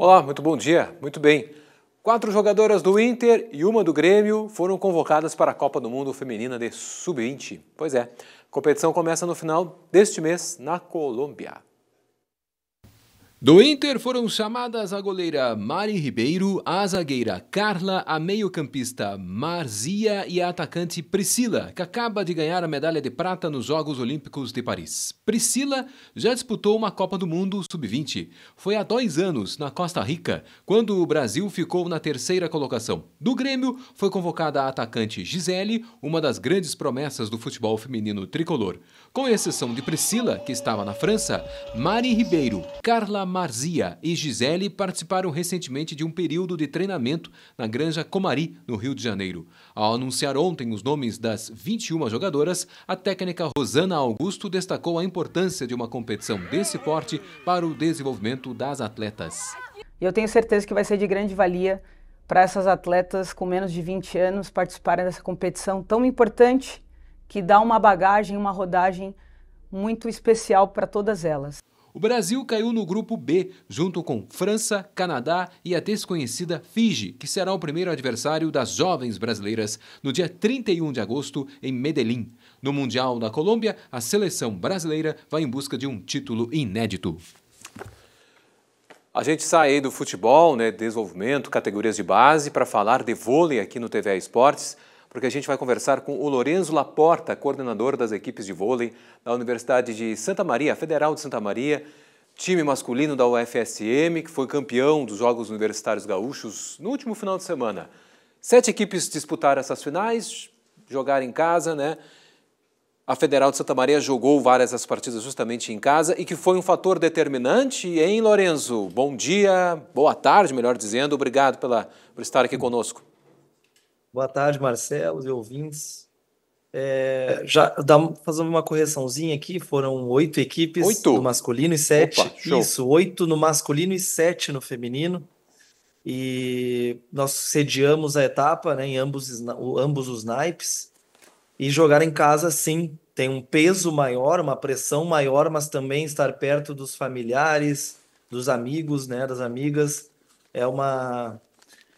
Olá, muito bom dia. Muito bem. Quatro jogadoras do Inter e uma do Grêmio foram convocadas para a Copa do Mundo Feminina de Sub-20. Pois é, a competição começa no final deste mês na Colômbia. Do Inter foram chamadas a goleira Mari Ribeiro, a zagueira Carla, a meio-campista Marzia e a atacante Priscila, que acaba de ganhar a medalha de prata nos Jogos Olímpicos de Paris. Priscila já disputou uma Copa do Mundo Sub-20. Foi há dois anos, na Costa Rica, quando o Brasil ficou na terceira colocação. Do Grêmio, foi convocada a atacante Gisele, uma das grandes promessas do futebol feminino tricolor. Com exceção de Priscila, que estava na França, Mari Ribeiro, Carla Marzia e Gisele participaram recentemente de um período de treinamento na Granja Comari, no Rio de Janeiro. Ao anunciar ontem os nomes das 21 jogadoras, a técnica Rosana Augusto destacou a importância de uma competição desse porte para o desenvolvimento das atletas. Eu tenho certeza que vai ser de grande valia para essas atletas com menos de 20 anos participarem dessa competição tão importante que dá uma bagagem, uma rodagem muito especial para todas elas. O Brasil caiu no grupo B, junto com França, Canadá e a desconhecida Fiji, que será o primeiro adversário das jovens brasileiras no dia 31 de agosto em Medellín. No Mundial da Colômbia, a seleção brasileira vai em busca de um título inédito. A gente sai do futebol, né, desenvolvimento, categorias de base, para falar de vôlei aqui no TVA Esportes porque a gente vai conversar com o Lorenzo Laporta, coordenador das equipes de vôlei da Universidade de Santa Maria, Federal de Santa Maria, time masculino da UFSM, que foi campeão dos Jogos Universitários Gaúchos no último final de semana. Sete equipes disputaram essas finais, jogaram em casa, né? A Federal de Santa Maria jogou várias das partidas justamente em casa e que foi um fator determinante, hein, Lorenzo? Bom dia, boa tarde, melhor dizendo. Obrigado pela, por estar aqui conosco. Boa tarde, Marcelo e ouvintes. É, já dá, fazendo uma correçãozinha aqui, foram oito equipes oito. no masculino e sete. Opa, isso, oito no masculino e sete no feminino. E nós sediamos a etapa né, em ambos, ambos os naipes. E jogar em casa, sim, tem um peso maior, uma pressão maior, mas também estar perto dos familiares, dos amigos, né, das amigas, é uma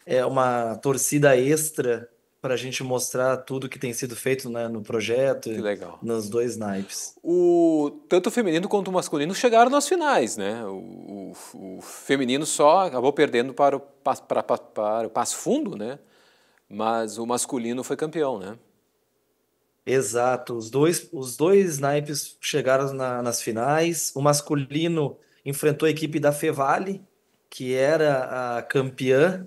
é uma torcida extra para a gente mostrar tudo que tem sido feito né, no projeto. Que legal. Nos dois naipes. O, tanto o feminino quanto o masculino chegaram nas finais, né? O, o, o feminino só acabou perdendo para o, para, para, para o Passo Fundo, né? Mas o masculino foi campeão, né? Exato. Os dois, os dois naipes chegaram na, nas finais. O masculino enfrentou a equipe da Fevale, que era a campeã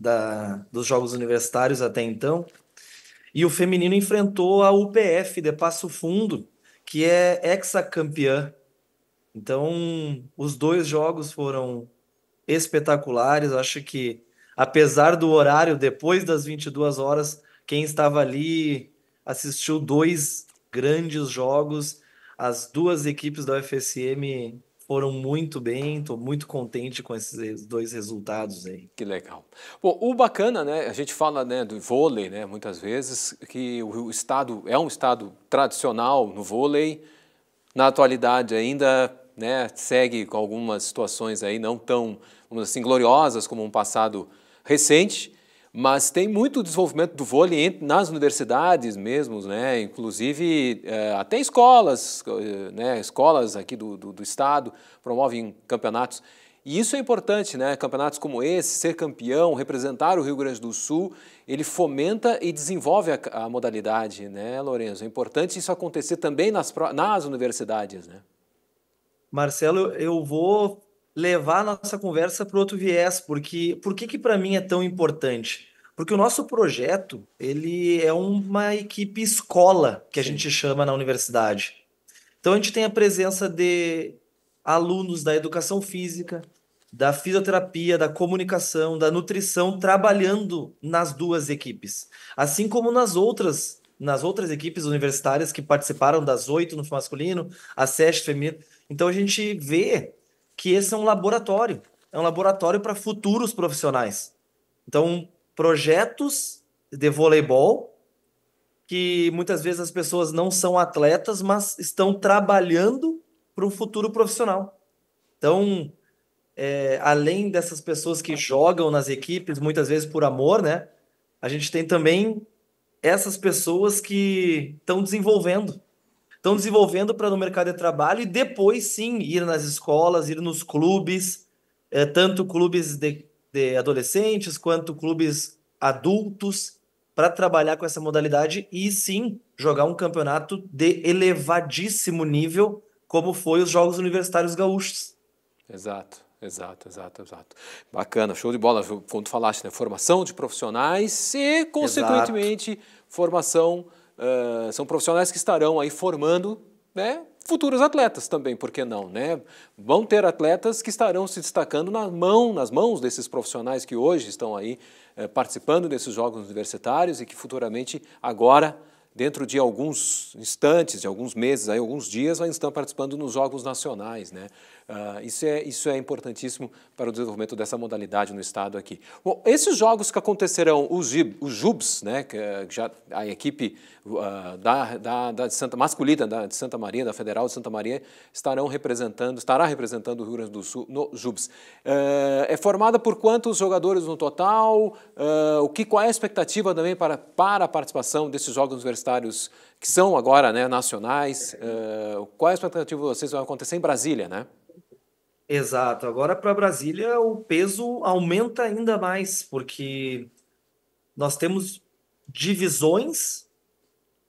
da, dos Jogos Universitários até então. E o feminino enfrentou a UPF de Passo Fundo, que é ex-campeã Então, os dois jogos foram espetaculares. Acho que, apesar do horário, depois das 22 horas, quem estava ali assistiu dois grandes jogos. As duas equipes da UFSM foram muito bem, estou muito contente com esses dois resultados aí. Que legal. Bom, o bacana, né, a gente fala né, do vôlei, né, muitas vezes, que o estado é um estado tradicional no vôlei, na atualidade ainda né, segue com algumas situações aí não tão, assim, gloriosas como um passado recente, mas tem muito desenvolvimento do vôlei nas universidades mesmo, né? inclusive eh, até escolas, eh, né? escolas aqui do, do, do, estado promovem campeonatos. E isso é importante, né? campeonatos como esse, ser campeão, representar o Rio Grande do Sul, ele fomenta e desenvolve a, a modalidade, né, Lourenço? É importante isso acontecer também nas, nas universidades. Né? Marcelo, eu vou levar a nossa conversa para outro viés, porque por que que para mim é tão importante? Porque o nosso projeto, ele é uma equipe escola, que a Sim. gente chama na universidade. Então a gente tem a presença de alunos da educação física, da fisioterapia, da comunicação, da nutrição trabalhando nas duas equipes, assim como nas outras, nas outras equipes universitárias que participaram das oito no masculino, as sete feminino. Então a gente vê que esse é um laboratório. É um laboratório para futuros profissionais. Então, projetos de voleibol que muitas vezes as pessoas não são atletas, mas estão trabalhando para um futuro profissional. Então, é, além dessas pessoas que jogam nas equipes, muitas vezes por amor, né? A gente tem também essas pessoas que estão desenvolvendo, estão desenvolvendo para no mercado de trabalho e depois sim ir nas escolas, ir nos clubes, é, tanto clubes de, de adolescentes quanto clubes adultos, para trabalhar com essa modalidade e sim jogar um campeonato de elevadíssimo nível, como foi os Jogos Universitários Gaúchos. Exato. Exato, exato, exato. Bacana, show de bola, quando falaste, né? Formação de profissionais e, consequentemente, exato. formação uh, são profissionais que estarão aí formando né, futuros atletas também, por que não? Né? Vão ter atletas que estarão se destacando na mão, nas mãos desses profissionais que hoje estão aí eh, participando desses jogos universitários e que futuramente agora dentro de alguns instantes, de alguns meses, aí, alguns dias, ainda estar participando nos Jogos Nacionais. Né? Uh, isso, é, isso é importantíssimo para o desenvolvimento dessa modalidade no estado aqui. Bom, esses jogos que acontecerão, os, os JUBs, né, que já a equipe uh, da, da, da, de Santa, masculina da, de Santa Maria, da Federal de Santa Maria, estarão representando, estará representando o Rio Grande do Sul no JUBs. Uh, é formada por quantos jogadores no total? Eh, o que, qual é a expectativa também para, para a participação desses jogos universitários que são agora né, nacionais. Uh, qual é a expectativa de vocês vai acontecer em Brasília, né? Exato. Agora para Brasília o peso aumenta ainda mais, porque nós temos divisões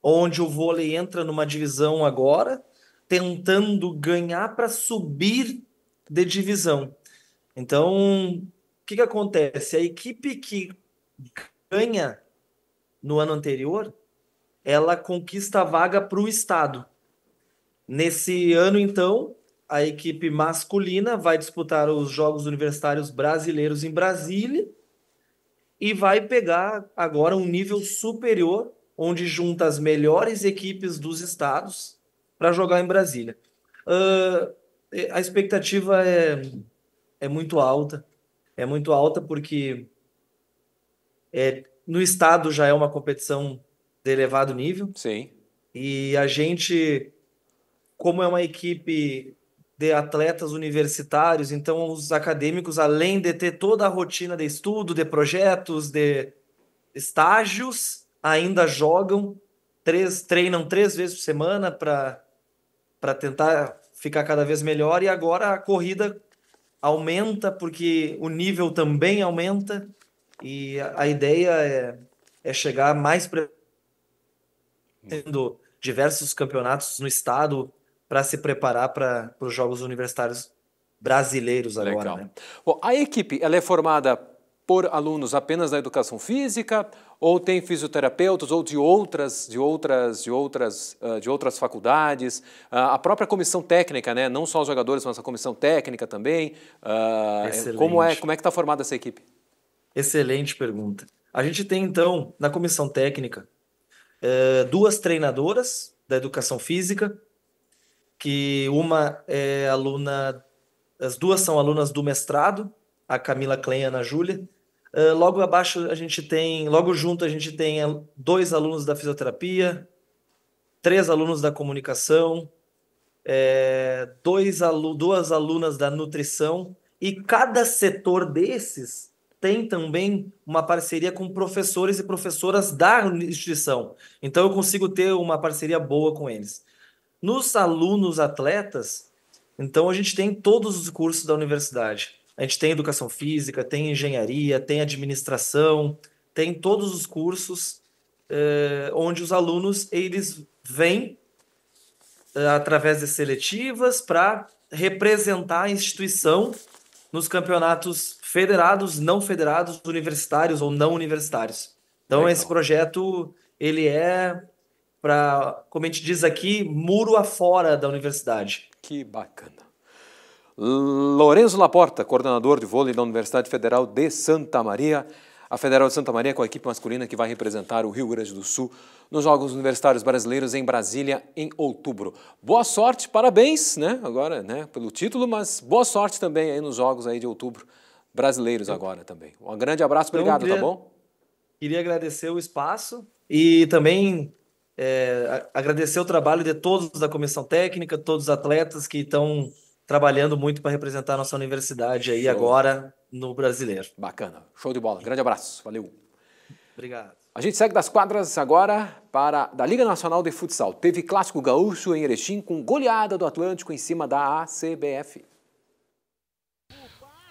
onde o vôlei entra numa divisão agora, tentando ganhar para subir de divisão. Então, o que, que acontece? A equipe que ganha no ano anterior ela conquista a vaga para o Estado. Nesse ano, então, a equipe masculina vai disputar os Jogos Universitários Brasileiros em Brasília e vai pegar agora um nível superior, onde junta as melhores equipes dos estados para jogar em Brasília. Uh, a expectativa é, é muito alta, é muito alta porque é, no estado já é uma competição de elevado nível. Sim. E a gente, como é uma equipe de atletas universitários, então os acadêmicos, além de ter toda a rotina de estudo, de projetos, de estágios, ainda jogam, três, treinam três vezes por semana para tentar ficar cada vez melhor. E agora a corrida aumenta, porque o nível também aumenta, e a, ideia é, é chegar mais preparado tendo diversos campeonatos no estado para se preparar para os Jogos Universitários brasileiros agora. Legal. Né? Bom, a equipe ela é formada por alunos apenas da educação física ou tem fisioterapeutas ou de outras de outras de outras de outras faculdades a própria comissão técnica né não só os jogadores mas a comissão técnica também é, Excelente. como é como é que está formada essa equipe Excelente pergunta a gente tem então na comissão técnica eh, duas treinadoras da educação física, que uma é aluna, as duas são alunas do mestrado, a Camila Klein e a Ana Júlia. Uh, logo abaixo a gente tem, logo junto a gente tem dois alunos da fisioterapia, três alunos da comunicação, é, dois alu duas alunas da nutrição, e cada setor desses tem também uma parceria com professores e professoras da instituição. Então eu consigo ter uma parceria boa com eles. Nos alunos atletas, então a gente tem todos os cursos da universidade. A gente tem educação física, tem engenharia, tem administração, tem todos os cursos eh, onde os alunos eles vêm eh, através de seletivas para representar a instituição nos campeonatos federados, não federados, universitários ou não universitários. Então Legal. esse projeto ele é para, como a gente diz aqui, muro afora da universidade. Que bacana. Lourenço Laporta, coordenador de vôlei da Universidade Federal de Santa Maria. A Federal de Santa Maria, com a equipe masculina que vai representar o Rio Grande do Sul nos Jogos Universitários Brasileiros em Brasília em outubro. Boa sorte, parabéns, né? Agora, né, pelo título, mas boa sorte também aí nos Jogos aí de outubro brasileiros agora também. Um grande abraço, então, obrigado, tá queria, tá bom? Queria agradecer o espaço e também é, agradecer o trabalho de todos da comissão técnica, todos os atletas que estão trabalhando muito para representar a nossa universidade aí Show. agora no brasileiro. Bacana. Show de bola. Grande abraço. Valeu. Obrigado. A gente segue das quadras agora para da Liga Nacional de Futsal. Teve clássico gaúcho em Erechim com goleada do Atlântico em cima da ACBF.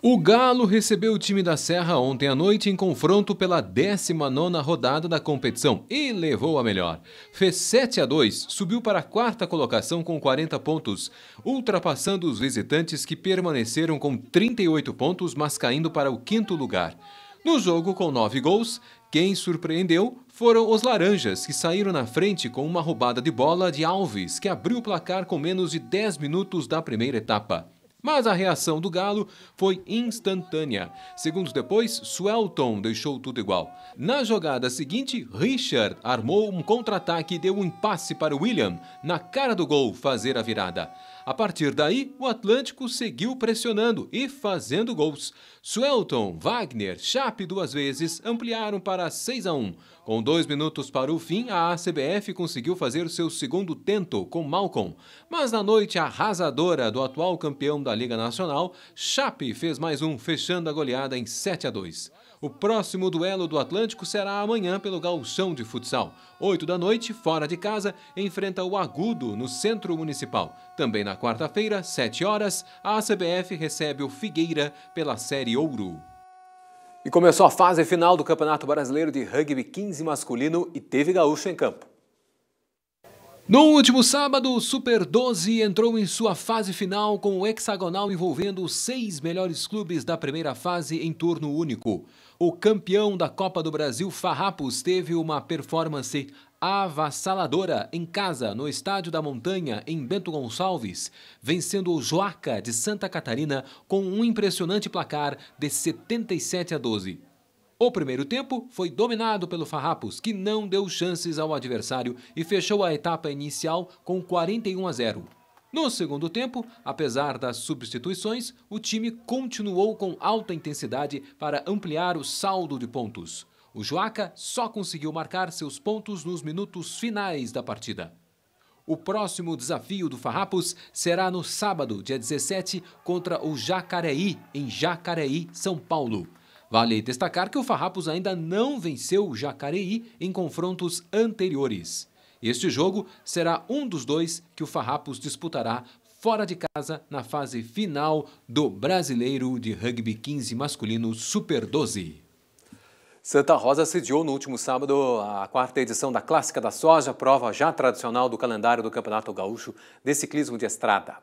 O Galo recebeu o time da Serra ontem à noite em confronto pela 19ª rodada da competição e levou a melhor. Fez 7 a 2, subiu para a quarta colocação com 40 pontos, ultrapassando os visitantes que permaneceram com 38 pontos, mas caindo para o quinto lugar. No jogo, com nove gols, quem surpreendeu foram os Laranjas, que saíram na frente com uma roubada de bola de Alves, que abriu o placar com menos de 10 minutos da primeira etapa. Mas a reação do Galo foi instantânea. Segundos depois, Swelton deixou tudo igual. Na jogada seguinte, Richard armou um contra-ataque e deu um passe para William, na cara do gol, fazer a virada. A partir daí, o Atlântico seguiu pressionando e fazendo gols. Swelton, Wagner, Chape duas vezes ampliaram para 6 a 1. Com dois minutos para o fim, a ACBF conseguiu fazer seu segundo tento com Malcolm. Mas na noite arrasadora do atual campeão da da Liga Nacional, Chape fez mais um, fechando a goleada em 7 a 2. O próximo duelo do Atlântico será amanhã pelo Galchão de Futsal. 8 da noite, fora de casa, enfrenta o Agudo no Centro Municipal. Também na quarta-feira, 7 horas, a ACBF recebe o Figueira pela Série Ouro. E começou a fase final do Campeonato Brasileiro de Rugby 15 masculino e teve gaúcho em campo. No último sábado, o Super 12 entrou em sua fase final com o hexagonal envolvendo os seis melhores clubes da primeira fase em turno único. O campeão da Copa do Brasil, Farrapos, teve uma performance avassaladora em casa, no Estádio da Montanha, em Bento Gonçalves, vencendo o Joaca de Santa Catarina com um impressionante placar de 77 a 12. O primeiro tempo foi dominado pelo Farrapos, que não deu chances ao adversário e fechou a etapa inicial com 41 a 0. No segundo tempo, apesar das substituições, o time continuou com alta intensidade para ampliar o saldo de pontos. O Joaca só conseguiu marcar seus pontos nos minutos finais da partida. O próximo desafio do Farrapos será no sábado, dia 17, contra o Jacareí, em Jacareí, São Paulo. Vale destacar que o Farrapos ainda não venceu o Jacareí em confrontos anteriores. Este jogo será um dos dois que o Farrapos disputará fora de casa na fase final do Brasileiro de Rugby 15 masculino Super 12. Santa Rosa sediou no último sábado a quarta edição da Clássica da Soja, prova já tradicional do calendário do Campeonato Gaúcho de Ciclismo de Estrada.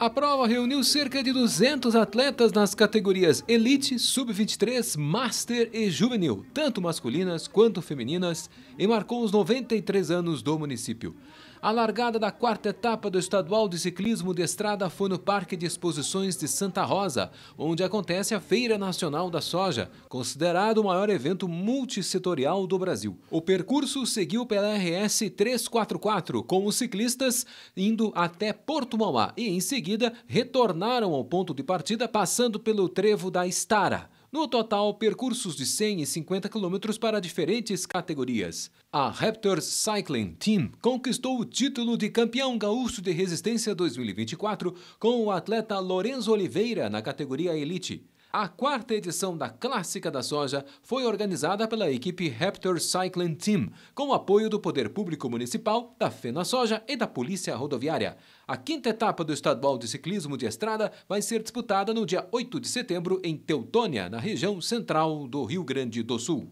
A prova reuniu cerca de 200 atletas nas categorias Elite, Sub-23, Master e Juvenil, tanto masculinas quanto femininas, e marcou os 93 anos do município. A largada da quarta etapa do Estadual de Ciclismo de Estrada foi no Parque de Exposições de Santa Rosa, onde acontece a Feira Nacional da Soja, considerado o maior evento multissetorial do Brasil. O percurso seguiu pela RS 344, com os ciclistas indo até Porto Mauá e, em seguida, retornaram ao ponto de partida, passando pelo trevo da Estara. No total, percursos de 100 e 50 quilômetros para diferentes categorias. A Raptors Cycling Team conquistou o título de campeão gaúcho de resistência 2024 com o atleta Lorenzo Oliveira na categoria Elite. A quarta edição da Clássica da Soja foi organizada pela equipe Raptor Cycling Team, com o apoio do Poder Público Municipal, da FENA Soja e da Polícia Rodoviária. A quinta etapa do Estadual de Ciclismo de Estrada vai ser disputada no dia 8 de setembro em Teutônia, na região central do Rio Grande do Sul.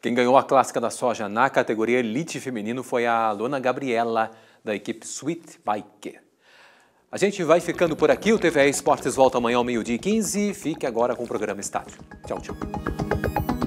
Quem ganhou a clássica da soja na categoria Elite Feminino foi a Alona Gabriela, da equipe Sweet Bike. A gente vai ficando por aqui. O TVE Esportes volta amanhã ao meio-dia e 15. Fique agora com o programa Estádio. Tchau, tchau.